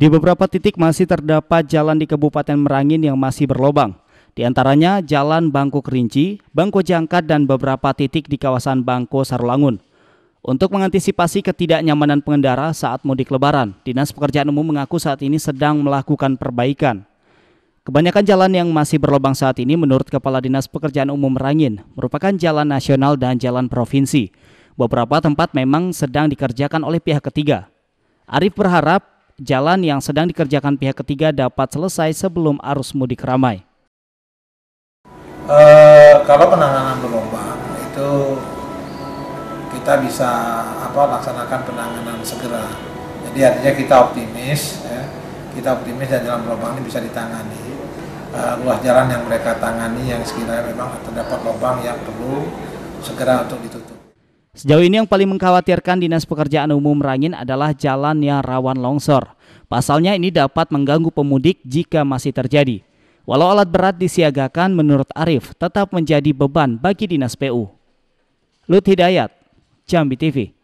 Di beberapa titik masih terdapat jalan di Kabupaten Merangin yang masih berlobang. Di antaranya Jalan Bangko Kerinci, Bangko Jangkat, dan beberapa titik di kawasan Bangko Sarulangun. Untuk mengantisipasi ketidaknyamanan pengendara saat mudik lebaran, Dinas Pekerjaan Umum mengaku saat ini sedang melakukan perbaikan. Kebanyakan jalan yang masih berlobang saat ini menurut Kepala Dinas Pekerjaan Umum Merangin merupakan jalan nasional dan jalan provinsi. Beberapa tempat memang sedang dikerjakan oleh pihak ketiga. Arif berharap jalan yang sedang dikerjakan pihak ketiga dapat selesai sebelum arus mudik ramai. Uh, kalau penanganan gelombang itu kita bisa apa laksanakan penanganan segera. Jadi artinya kita optimis, ya. kita optimis dan jalan lubang ini bisa ditangani. Uh, luas jalan yang mereka tangani yang sekiranya memang terdapat lubang yang perlu segera untuk ditutup. Sejauh ini yang paling mengkhawatirkan Dinas Pekerjaan Umum Rangin adalah jalan yang rawan longsor. Pasalnya ini dapat mengganggu pemudik jika masih terjadi. Walau alat berat disiagakan menurut Arif tetap menjadi beban bagi Dinas PU. Lut Hidayat, Jambi TV.